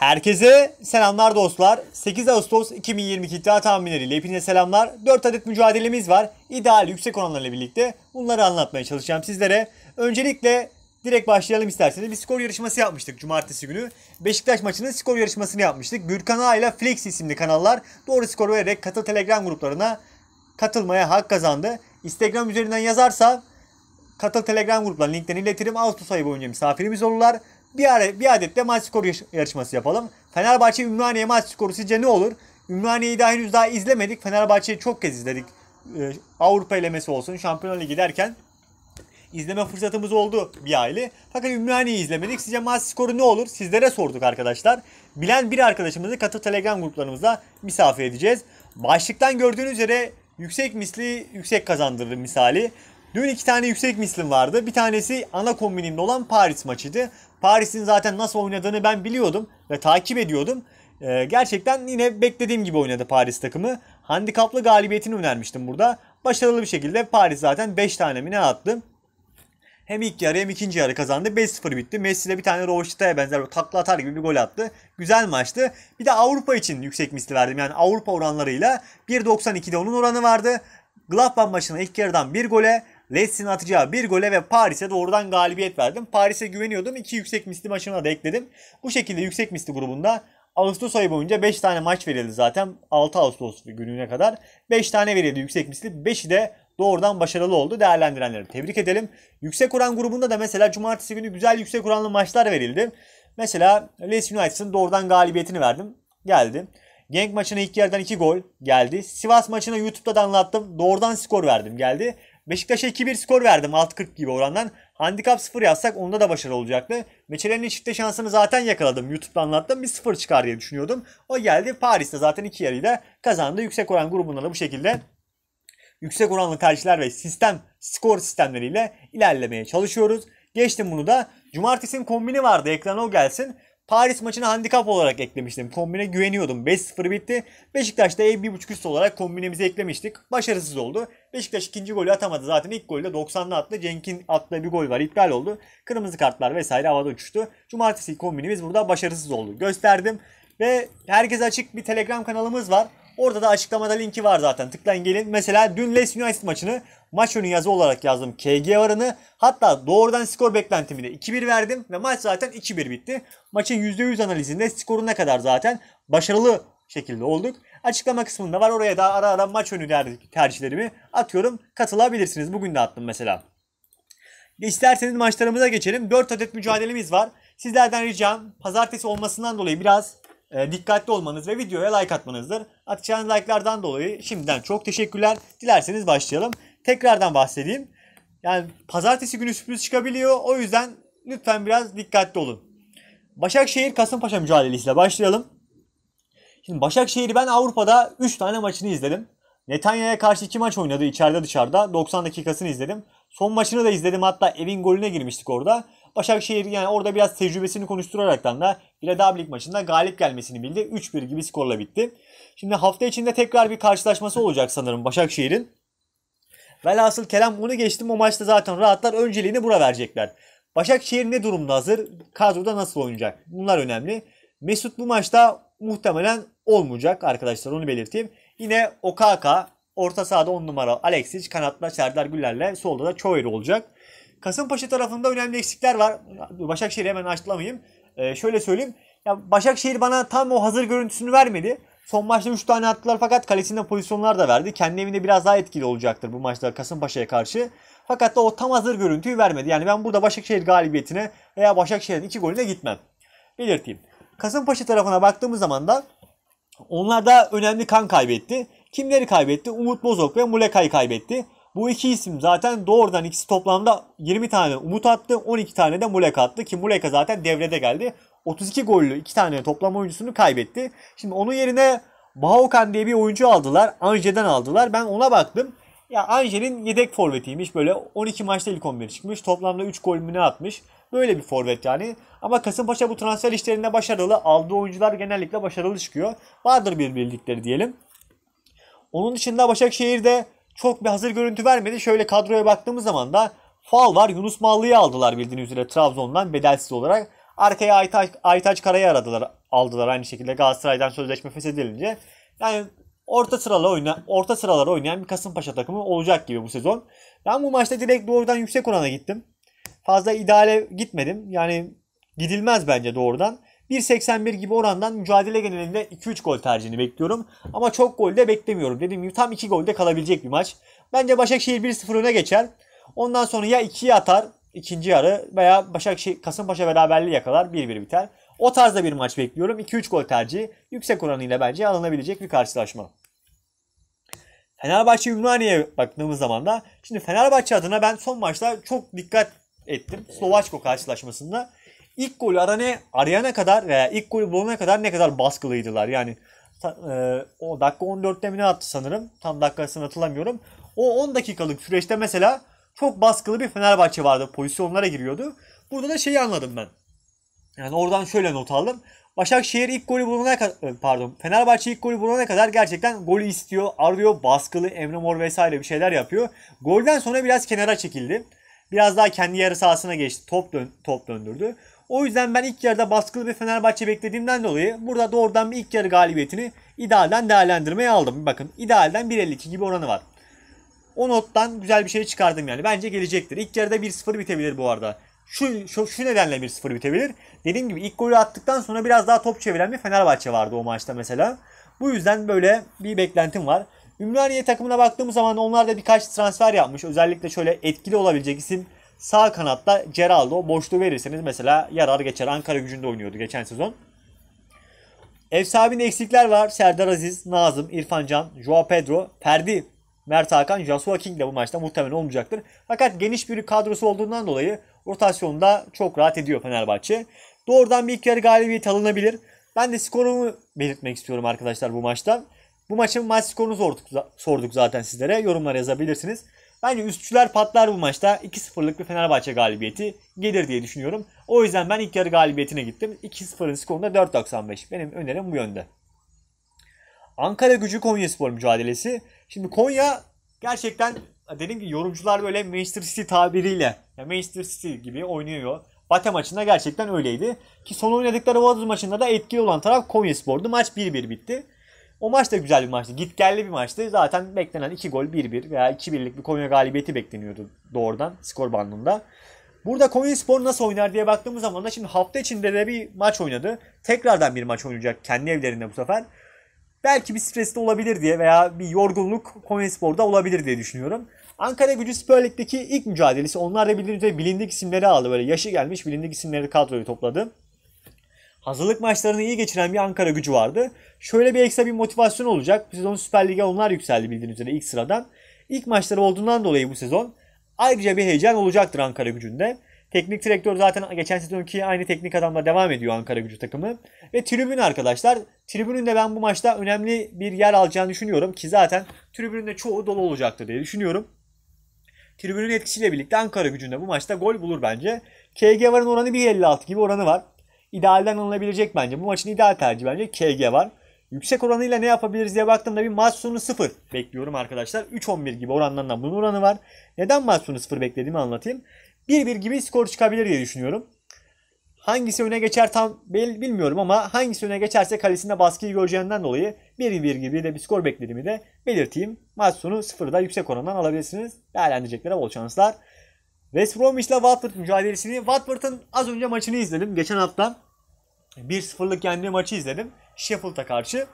Herkese selamlar dostlar. 8 Ağustos 2022 iddia tahminleriyle hepinize selamlar. 4 adet mücadelemiz var. İdeal yüksek oranlarla birlikte bunları anlatmaya çalışacağım sizlere. Öncelikle direkt başlayalım isterseniz. Bir skor yarışması yapmıştık cumartesi günü. Beşiktaş maçının skor yarışmasını yapmıştık. Gürkan Ağa ile Flex isimli kanallar doğru skor vererek katıl telegram gruplarına katılmaya hak kazandı. Instagram üzerinden yazarsa katıl telegram gruplarına linklerini iletirim. Ağustos ayı boyunca misafirimiz olurlar bir, bir adet de maç skoru yarışması yapalım. Fenerbahçe Ümraniye maç skoru sizce ne olur? Ümraniye'yi daha henüz daha izlemedik. Fenerbahçe'yi çok kez izledik. Ee, Avrupa elemesi olsun, Şampiyonlar Ligi derken izleme fırsatımız oldu bir aile. Fakat Ümraniye'yi izlemedik. Sizce maç skoru ne olur? Sizlere sorduk arkadaşlar. Bilen bir arkadaşımızı katıl Telegram gruplarımızda misafir edeceğiz. Başlıktan gördüğünüz üzere yüksek misli yüksek kazandırır misali. Dün iki tane yüksek mislim vardı. Bir tanesi ana kombinimde olan Paris maçıydı. Paris'in zaten nasıl oynadığını ben biliyordum ve takip ediyordum. Ee, gerçekten yine beklediğim gibi oynadı Paris takımı. Handikaplı galibiyetini önermiştim burada. Başarılı bir şekilde Paris zaten 5 tane mi attı. Hem ilk yarı hem ikinci yarı kazandı. 5-0 bitti. Messi de bir tane Rovaşita'ya benzer takla atar gibi bir gol attı. Güzel maçtı. Bir de Avrupa için yüksek misli verdim. Yani Avrupa oranlarıyla 1.92'de onun oranı vardı. Gladbach maçına ilk yarıdan bir gole, Leicester'ın atacağı bir gole ve Paris'e doğrudan galibiyet verdim. Paris'e güveniyordum. İki yüksek misli maçına da ekledim. Bu şekilde yüksek misli grubunda Ağustos ayı boyunca 5 tane maç verildi zaten. 6 Ağustos gününe kadar 5 tane verildi yüksek misli. 5'i de doğrudan başarılı oldu. Değerlendirenleri tebrik edelim. Yüksek oran grubunda da mesela cumartesi günü güzel yüksek oranlı maçlar verildi. Mesela Leeds United'ın doğrudan galibiyetini verdim. Geldi. Genk maçına ilk yerden 2 gol geldi. Sivas maçına YouTube'da da anlattım. Doğrudan skor verdim geldi. Beşiktaş'a 2-1 skor verdim 6-40 gibi orandan. Handikap 0 yazsak onda da başarılı olacaktı. Meçelenin çifte şansını zaten yakaladım. YouTube'da anlattım bir 0 çıkar diye düşünüyordum. O geldi Paris'te zaten iki yarıyla kazandı. Yüksek oran grubundan da bu şekilde yüksek oranlı tercihler ve sistem skor sistemleriyle ilerlemeye çalışıyoruz. Geçtim bunu da. Cumartesinin kombini vardı ekrana o gelsin. Paris maçını handikap olarak eklemiştim. Kombine güveniyordum. 5-0 bitti. Beşiktaş'ta ev 1.5 üst olarak kombinemizi eklemiştik. Başarısız oldu. Beşiktaş ikinci golü atamadı. Zaten ilk golü de 90'la attı. Cenk'in attığı bir gol var. İptal oldu. Kırmızı kartlar vesaire havada uçuştu. Cumartesi kombinimiz burada başarısız oldu. Gösterdim. Ve herkese açık bir Telegram kanalımız var. Orada da açıklamada linki var zaten. Tıklayın gelin. Mesela dün Les United maçını maç önü yazı olarak yazdım. KG oranı hatta doğrudan skor beklentimi de 2-1 verdim ve maç zaten 2-1 bitti. Maçın %100 analizinde skoru ne kadar zaten başarılı şekilde olduk. Açıklama kısmında var. Oraya da ara ara maç önü tercihlerimi atıyorum. Katılabilirsiniz. Bugün de attım mesela. İsterseniz maçlarımıza geçelim. 4 adet mücadelemiz var. Sizlerden ricam pazartesi olmasından dolayı biraz e, dikkatli olmanız ve videoya like atmanızdır. Atacağınız like'lardan dolayı şimdiden çok teşekkürler. Dilerseniz başlayalım. Tekrardan bahsedeyim. Yani pazartesi günü sürpriz çıkabiliyor. O yüzden lütfen biraz dikkatli olun. Başakşehir Kasımpaşa mücadelesiyle başlayalım. Şimdi Başakşehir'i ben Avrupa'da 3 tane maçını izledim. Netanya'ya karşı 2 maç oynadı içeride dışarıda. 90 dakikasını izledim. Son maçını da izledim hatta evin golüne girmiştik orada. Başakşehir yani orada biraz tecrübesini konuşturaraktan da İredabilik maçında galip gelmesini bildi. 3-1 gibi skorla bitti. Şimdi hafta içinde tekrar bir karşılaşması olacak sanırım Başakşehir'in. Velhasıl Kerem bunu geçtim o maçta zaten rahatlar önceliğini bura verecekler. Başakşehir ne durumda hazır? Kadroda nasıl oynayacak? Bunlar önemli. Mesut bu maçta muhtemelen olmayacak arkadaşlar onu belirteyim. Yine Okaka orta sahada 10 numara Alexis kanatla Serdar Güler'le solda da Çoğer olacak. Kasımpaşa tarafında önemli eksikler var. Başakşehir hemen açtılamayayım. Ee, şöyle söyleyeyim. Ya Başakşehir bana tam o hazır görüntüsünü vermedi. Son maçta 3 tane attılar fakat kalesinde pozisyonlar da verdi. Kendi evinde biraz daha etkili olacaktır bu maçta Kasımpaşa'ya karşı. Fakat da o tam hazır görüntüyü vermedi. Yani ben burada Başakşehir galibiyetine veya Başakşehir'in 2 golüne gitmem. Belirteyim. Kasımpaşa tarafına baktığımız zaman da onlar da önemli kan kaybetti. Kimleri kaybetti? Umut Bozok ve Mulekay kaybetti. Bu iki isim zaten doğrudan ikisi toplamda 20 tane Umut attı. 12 tane de mulek attı. Ki Muleka zaten devrede geldi. 32 gollü iki tane toplam oyuncusunu kaybetti. Şimdi onun yerine Bahokan diye bir oyuncu aldılar. Anje'den aldılar. Ben ona baktım. Ya Anje'nin yedek forvetiymiş. Böyle 12 maçta ilk 11 çıkmış. Toplamda 3 gol mü ne atmış. Böyle bir forvet yani. Ama Kasımpaşa bu transfer işlerinde başarılı. Aldığı oyuncular genellikle başarılı çıkıyor. Vardır bir bildikleri diyelim. Onun dışında Başakşehir'de çok bir hazır görüntü vermedi. Şöyle kadroya baktığımız zaman da Fal var. Yunus Mallı'yı aldılar bildiğiniz üzere Trabzon'dan bedelsiz olarak. Arkaya Aytaç, Aytaç Kara'yı aradılar, aldılar aynı şekilde Galatasaray'dan sözleşme feshedilince. Yani orta sıralı oynayan, orta sıralar oynayan bir Kasımpaşa takımı olacak gibi bu sezon. Ben bu maçta direkt doğrudan yüksek orana gittim. Fazla ideale gitmedim. Yani gidilmez bence doğrudan. 1.81 gibi orandan mücadele genelinde 2-3 gol tercihini bekliyorum. Ama çok gol de beklemiyorum. Dediğim gibi tam 2 golde kalabilecek bir maç. Bence Başakşehir 1-0 öne geçer. Ondan sonra ya 2'ye atar ikinci yarı veya Başakşehir Kasımpaşa beraberliği yakalar 1-1 biter. O tarzda bir maç bekliyorum. 2-3 gol tercihi yüksek oranıyla bence alınabilecek bir karşılaşma. Fenerbahçe Ümraniye'ye baktığımız zaman da şimdi Fenerbahçe adına ben son maçta çok dikkat ettim. Slovaçko karşılaşmasında ilk golü arana, arayana kadar veya ilk golü bulana kadar ne kadar baskılıydılar. Yani e, o dakika 14'te mi ne attı sanırım. Tam dakikasını hatırlamıyorum. O 10 dakikalık süreçte mesela çok baskılı bir Fenerbahçe vardı. Pozisyonlara giriyordu. Burada da şeyi anladım ben. Yani oradan şöyle not aldım. Başakşehir ilk golü bulana kadar e, pardon Fenerbahçe ilk golü bulana kadar gerçekten golü istiyor, arıyor, baskılı, Emre Mor vesaire bir şeyler yapıyor. Golden sonra biraz kenara çekildi. Biraz daha kendi yarı sahasına geçti. Top dön top döndürdü. O yüzden ben ilk yarıda baskılı bir Fenerbahçe beklediğimden dolayı burada doğrudan bir ilk yarı galibiyetini idealden değerlendirmeye aldım. Bakın idealden 1.52 gibi oranı var. O nottan güzel bir şey çıkardım yani. Bence gelecektir. İlk yarıda 1-0 bitebilir bu arada. Şu, şu, şu nedenle 1-0 bitebilir. Dediğim gibi ilk golü attıktan sonra biraz daha top çeviren bir Fenerbahçe vardı o maçta mesela. Bu yüzden böyle bir beklentim var. Ümraniye takımına baktığımız zaman onlar da birkaç transfer yapmış. Özellikle şöyle etkili olabilecek isim Sağ kanatta Geraldo boşluğu verirseniz mesela yarar geçer. Ankara gücünde oynuyordu geçen sezon. Efsabinde eksikler var. Serdar Aziz, Nazım, İrfan Can, Joao Pedro, Ferdi, Mert Hakan, Joshua King de bu maçta muhtemelen olmayacaktır. Fakat geniş bir kadrosu olduğundan dolayı rotasyonda çok rahat ediyor Fenerbahçe. Doğrudan bir ilk yarı galibiyet alınabilir. Ben de skorumu belirtmek istiyorum arkadaşlar bu maçta. Bu maçın maç skorunu sorduk, sorduk zaten sizlere. yorumlar yazabilirsiniz. Bence üstçüler patlar bu maçta. 2-0'lık bir Fenerbahçe galibiyeti gelir diye düşünüyorum. O yüzden ben ilk yarı galibiyetine gittim. 2-0'ın skorunda 4.95. Benim önerim bu yönde. Ankara gücü Konya Spor mücadelesi. Şimdi Konya gerçekten dedim ki yorumcular böyle Manchester City tabiriyle yani Manchester City gibi oynuyor. Bate maçında gerçekten öyleydi. Ki son oynadıkları Vaduz maçında da etkili olan taraf Konya Spor'du. Maç 1-1 bitti. O maç da güzel bir maçtı. git Gitgelli bir maçtı. Zaten beklenen 2 gol 1-1 veya 2-1'lik bir Konya galibiyeti bekleniyordu doğrudan skor bandında. Burada spor nasıl oynar diye baktığımız zaman da şimdi hafta içinde de bir maç oynadı. Tekrardan bir maç oynayacak kendi evlerinde bu sefer. Belki bir stresli olabilir diye veya bir yorgunluk sporda olabilir diye düşünüyorum. Ankara Gücü Süper Lig'deki ilk mücadelesi. Onlar da bildiğiniz bilindik isimleri aldı. Böyle yaşı gelmiş bilindik isimleri kadroyu topladı hazırlık maçlarını iyi geçiren bir Ankara gücü vardı. Şöyle bir ekstra bir motivasyon olacak. Bu sezon Süper Lig'e onlar yükseldi bildiğiniz üzere ilk sıradan. İlk maçları olduğundan dolayı bu sezon ayrıca bir heyecan olacaktır Ankara gücünde. Teknik direktör zaten geçen sezonki aynı teknik adamla devam ediyor Ankara gücü takımı. Ve tribün arkadaşlar. Tribünün de ben bu maçta önemli bir yer alacağını düşünüyorum. Ki zaten tribünün de çoğu dolu olacaktır diye düşünüyorum. Tribünün etkisiyle birlikte Ankara gücünde bu maçta gol bulur bence. KG varın oranı 1.56 gibi oranı var idealden alınabilecek bence. Bu maçın ideal tercihi bence KG var. Yüksek oranıyla ne yapabiliriz diye baktığımda bir maç sonu 0 bekliyorum arkadaşlar. 3-11 gibi oranlarından bunun oranı var. Neden maç sonu 0 beklediğimi anlatayım. 1-1 gibi skor çıkabilir diye düşünüyorum. Hangisi öne geçer tam bilmiyorum ama hangisi öne geçerse kalesinde baskıyı göreceğinden dolayı 1-1 gibi de bir skor beklediğimi de belirteyim. Maç sonu 0'da yüksek orandan alabilirsiniz. Değerlendirecekleri bol şanslar. West Bromwich ile Watford mücadelesini, Watford'ın az önce maçını izledim. Geçen hafta 1-0'lık kendi maçı izledim. Sheffield'a karşı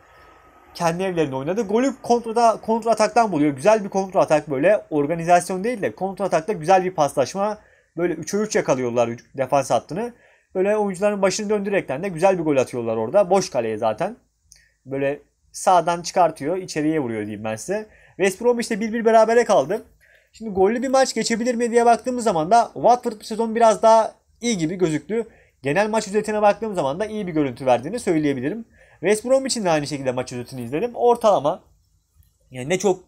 kendi evlerinde oynadı. Golü kontrada kontra ataktan buluyor. Güzel bir kontra atak böyle. Organizasyon değil de kontra atakta güzel bir paslaşma. Böyle 3'e 3 yakalıyorlar defans hattını. Böyle oyuncuların başını döndürekten de güzel bir gol atıyorlar orada. Boş kaleye zaten. Böyle sağdan çıkartıyor, içeriye vuruyor diyeyim ben size. West Brom işte 1-1 berabere kaldı. Şimdi gollü bir maç geçebilir mi diye baktığımız zaman da Watford bu sezon biraz daha iyi gibi gözüktü. Genel maç özetine baktığım zaman da iyi bir görüntü verdiğini söyleyebilirim. West Brom için de aynı şekilde maç özetini izledim. Ortalama yani ne çok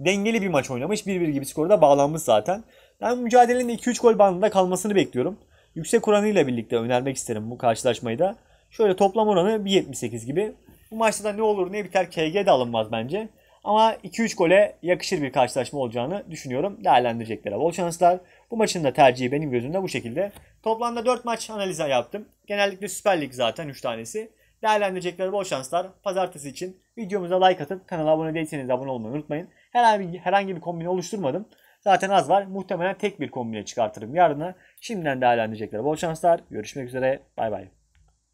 dengeli bir maç oynamış. 1-1 gibi skorda bağlanmış zaten. Ben mücadelenin 2-3 gol bandında kalmasını bekliyorum. Yüksek oranıyla birlikte önermek isterim bu karşılaşmayı da. Şöyle toplam oranı 1.78 gibi. Bu maçta da ne olur ne biter KG de alınmaz bence. Ama 2-3 gole yakışır bir karşılaşma olacağını düşünüyorum. Değerlendirecekler bol şanslar. Bu maçın da tercihi benim gözümde bu şekilde. Toplamda 4 maç analizi yaptım. Genellikle Süper Lig zaten 3 tanesi. Değerlendirecekler bol şanslar. Pazartesi için videomuza like atıp kanala abone değilseniz abone olmayı unutmayın. Herhangi, herhangi bir kombine oluşturmadım. Zaten az var. Muhtemelen tek bir kombine çıkartırım yarına. Şimdiden değerlendirecekler bol şanslar. Görüşmek üzere. Bay bay.